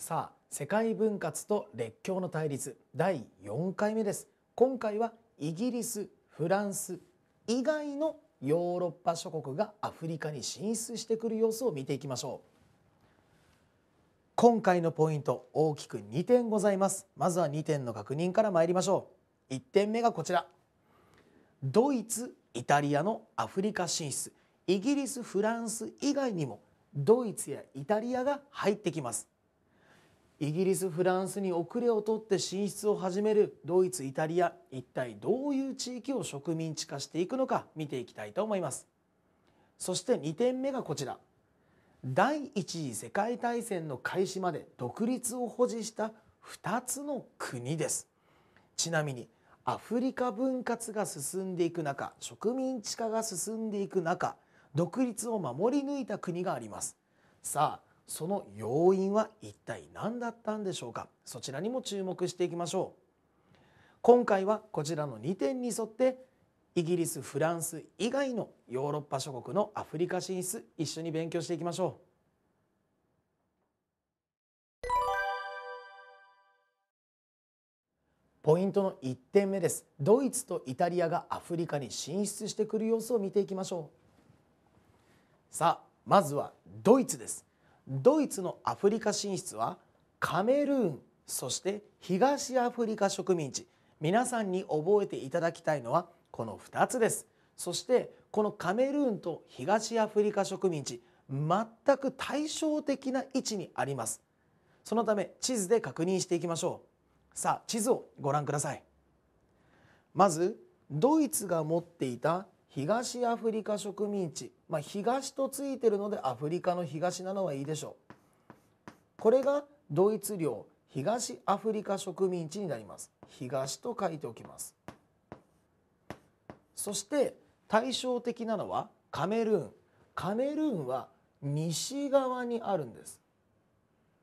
さあ世界分割と列強の対立第4回目です今回はイギリスフランス以外のヨーロッパ諸国がアフリカに進出してくる様子を見ていきましょう今回のポイント大きく2点ございますまずは2点の確認から参りましょう1点目がこちらドイツイタリアのアフリカ進出イギリスフランス以外にもドイツやイタリアが入ってきますイギリスフランスに遅れを取って進出を始めるドイツイタリア一体どういう地域を植民地化していくのか見ていきたいと思いますそして2点目がこちら第一次世界大戦の開始まで独立を保持した2つの国ですちなみにアフリカ分割が進んでいく中植民地化が進んでいく中独立を守り抜いた国がありますさあその要因は一体何だったんでしょうかそちらにも注目していきましょう今回はこちらの2点に沿ってイギリスフランス以外のヨーロッパ諸国のアフリカ進出一緒に勉強していきましょうポイントの1点目ですドイツとイタリアがアフリカに進出してくる様子を見ていきましょうさあまずはドイツですドイツのアフリカ進出はカメルーンそして東アフリカ植民地皆さんに覚えていただきたいのはこの2つですそしてこのカメルーンと東アフリカ植民地全く対照的な位置にありますそのため地図で確認していきましょうさあ地図をご覧くださいまずドイツが持っていた東アフリカ植民地、まあ、東とついてるのでアフリカの東なのはいいでしょうこれがドイツ領東アフリカ植民地になります東と書いておきますそして対照的なのはカメルーンカメルーンは西側にあるんです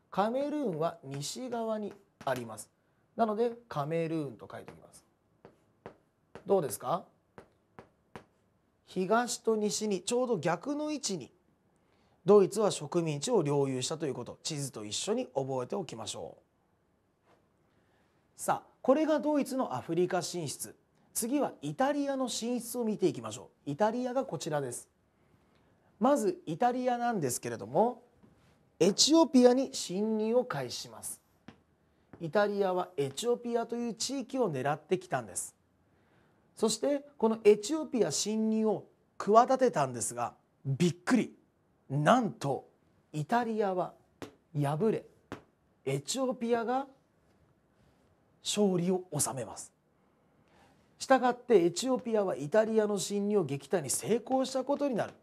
カメルーンは西側にありますなのでカメルーンと書いておきますどうですか東と西にちょうど逆の位置にドイツは植民地を領有したということ地図と一緒に覚えておきましょうさあこれがドイツのアフリカ進出次はイタリアの進出を見ていきましょうイタリアがこちらですまずイタリアなんですけれどもエチオピアに侵入を開始しますイタリアはエチオピアという地域を狙ってきたんですそしてこのエチオピア侵入を企てたんですがびっくりなんとイタリアは敗れエチオピアが勝利を収めますしたがってエチオピアはイタリアの侵入を撃退に成功したことになる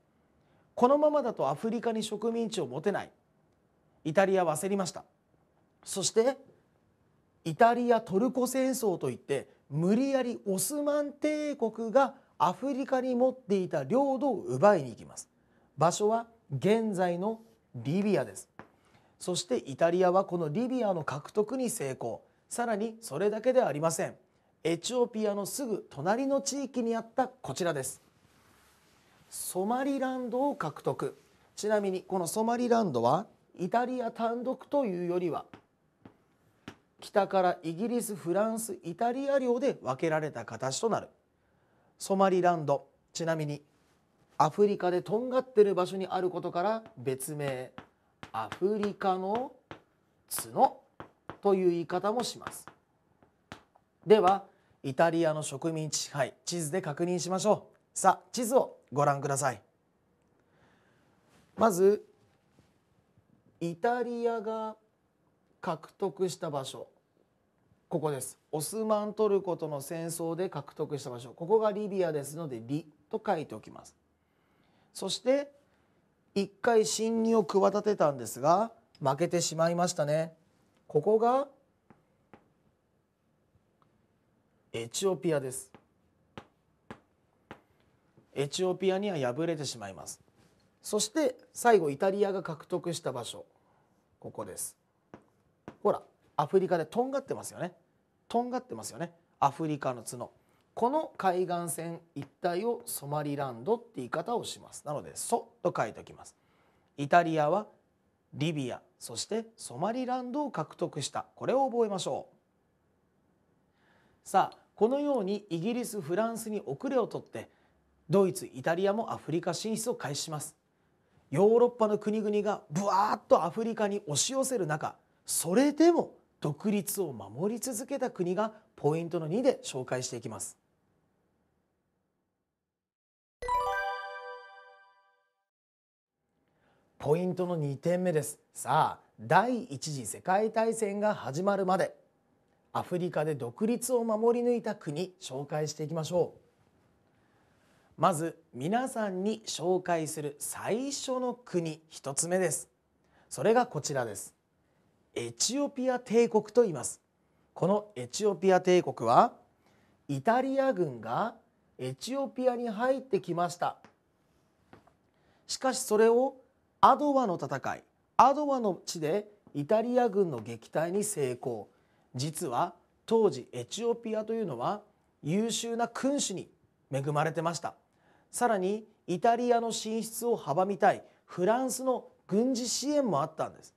このままだとアフリカに植民地を持てないイタリアは焦りましたそしてイタリア・トルコ戦争といって無理やりオスマン帝国がアフリカに持っていた領土を奪いに行きます場所は現在のリビアですそしてイタリアはこのリビアの獲得に成功さらにそれだけではありませんエチオピアのすぐ隣の地域にあったこちらですソマリランドを獲得ちなみにこのソマリランドはイタリア単独というよりは北からイギリスフランスイタリア領で分けられた形となるソマリランドちなみにアフリカでとんがってる場所にあることから別名アフリカの角という言い方もしますではイタリアの植民地支配地図で確認しましょうさあ地図をご覧くださいまずイタリアが獲得した場所ここですオスマントルコとの戦争で獲得した場所ここがリビアですので「リ」と書いておきますそして一回侵入を企てたんですが負けてしまいましたねここがエチオピアですエチオピアには敗れてしまいますそして最後イタリアが獲得した場所ここですほらアフリカでとんがってますよねとんがってますよねアフリカの角この海岸線一帯をソマリランドって言い方をしますなので「ソ」と書いておきますイタリアはリビアそしてソマリランドを獲得したこれを覚えましょうさあこのようにイギリスフランスに遅れをとってドイツイタリアもアフリカ進出を開始しますヨーロッパの国々がぶわーっとアフリカに押し寄せる中それでも独立を守り続けた国がポイントの2で紹介していきます。ポイントの2点目ですさあ第一次世界大戦が始まるまでアフリカで独立を守り抜いた国紹介していきましょうまず皆さんに紹介する最初の国1つ目ですそれがこちらですエチオピア帝国と言いますこのエチオピア帝国はイタリア軍がエチオピアに入ってきましたしかしそれをアドワの戦いアドワの地でイタリア軍の撃退に成功実は当時エチオピアというのは優秀な君主に恵まれてましたさらにイタリアの進出を阻みたいフランスの軍事支援もあったんです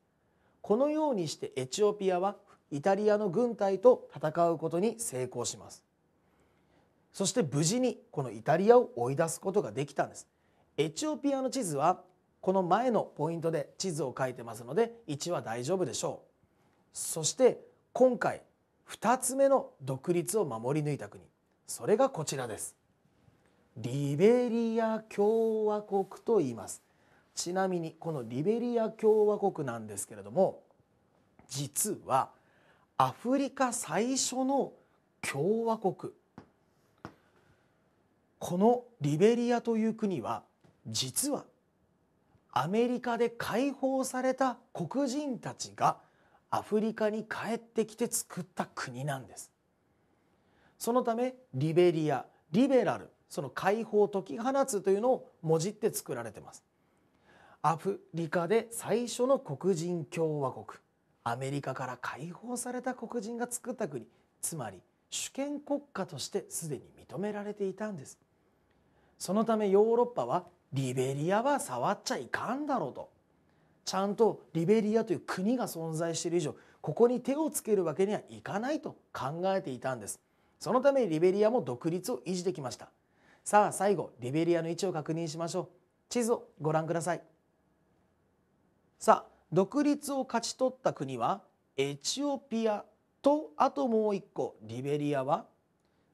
このようにしてエチオピアはイタリアの軍隊と戦うことに成功しますそして無事にこのイタリアを追い出すことができたんですエチオピアの地図はこの前のポイントで地図を書いてますので1は大丈夫でしょうそして今回2つ目の独立を守り抜いた国それがこちらですリベリア共和国と言いますちなみにこのリベリア共和国なんですけれども実はアフリカ最初の共和国このリベリアという国は実はアメリカで解放された黒人たちがアフリカに帰ってきて作った国なんですそのためリベリアリベラルその解放解き放つというのをもじって作られてますアフリカで最初の黒人共和国アメリカから解放された黒人が作った国つまり主権国家としてすでに認められていたんですそのためヨーロッパはリベリアは触っちゃいかんだろうとちゃんとリベリアという国が存在している以上ここに手をつけるわけにはいかないと考えていたんですそのためリベリアも独立を維持できましたさあ最後リベリアの位置を確認しましょう地図をご覧くださいさあ独立を勝ち取った国はエチオピアとあともう一個リベリアは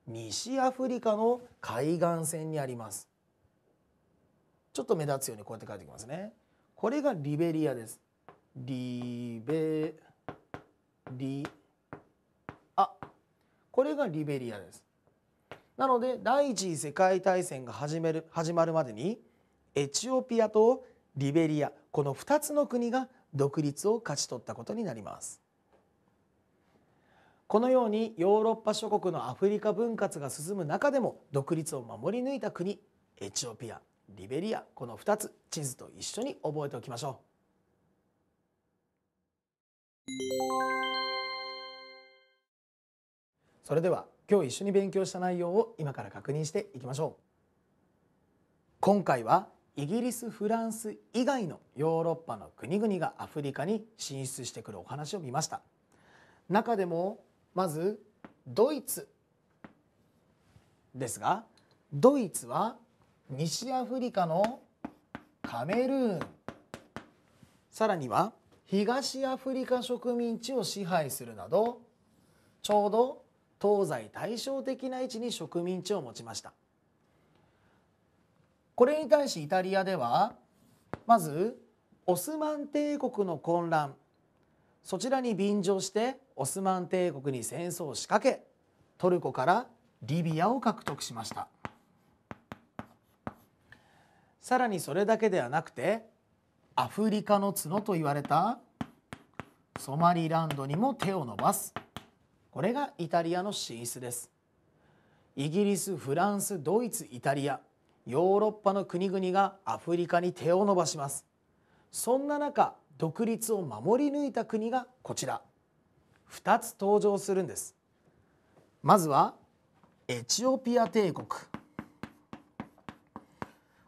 西アフリカの海岸線にありますちょっと目立つようにこうやって書いてきますねこれがリベリアですリベリあこれがリベリアですなので第一次世界大戦が始める始まるまでにエチオピアとリベリアこの2つの国が独立を勝ち取ったことになりますこのようにヨーロッパ諸国のアフリカ分割が進む中でも独立を守り抜いた国エチオピアリベリアこの2つ地図と一緒に覚えておきましょうそれでは今日一緒に勉強した内容を今から確認していきましょう今回はイギリスフランス以外のヨーロッパの国々がアフリカに進出してくるお話を見ました中でもまずドイツですがドイツは西アフリカのカメルーンさらには東アフリカ植民地を支配するなどちょうど東西対照的な位置に植民地を持ちましたこれに対しイタリアではまずオスマン帝国の混乱そちらに便乗してオスマン帝国に戦争を仕掛けトルコからリビアを獲得しましたさらにそれだけではなくてアフリカの角と言われたソマリランドにも手を伸ばすこれがイタリアの進出ですイギリスフランスドイツイタリアヨーロッパの国々がアフリカに手を伸ばしますそんな中独立を守り抜いた国がこちら2つ登場するんですまずはエチオピア帝国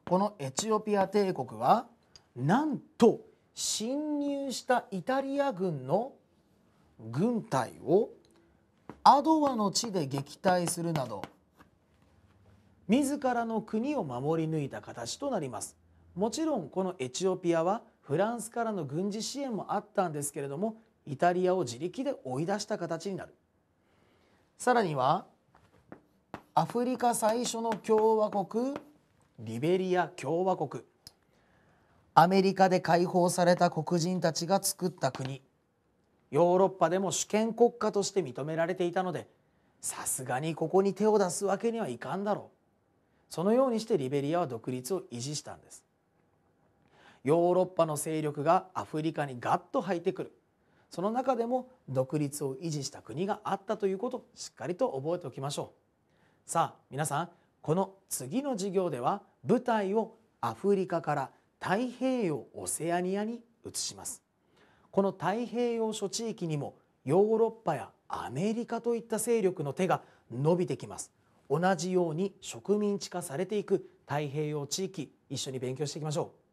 このエチオピア帝国はなんと侵入したイタリア軍の軍隊をアドワの地で撃退するなど自らの国を守り抜いた形となりますもちろんこのエチオピアはフランスからの軍事支援もあったんですけれどもイタリアを自力で追い出した形になるさらにはアフリカ最初の共和国リベリア共和国アメリカで解放された黒人たちが作った国ヨーロッパでも主権国家として認められていたのでさすがにここに手を出すわけにはいかんだろうそのようにしてリベリアは独立を維持したんですヨーロッパの勢力がアフリカにガッと入ってくるその中でも独立を維持した国があったということをしっかりと覚えておきましょうさあ皆さんこの次の授業では舞台をアフリカから太平洋オセアニアに移しますこの太平洋諸地域にもヨーロッパやアメリカといった勢力の手が伸びてきます同じように植民地化されていく太平洋地域一緒に勉強していきましょう。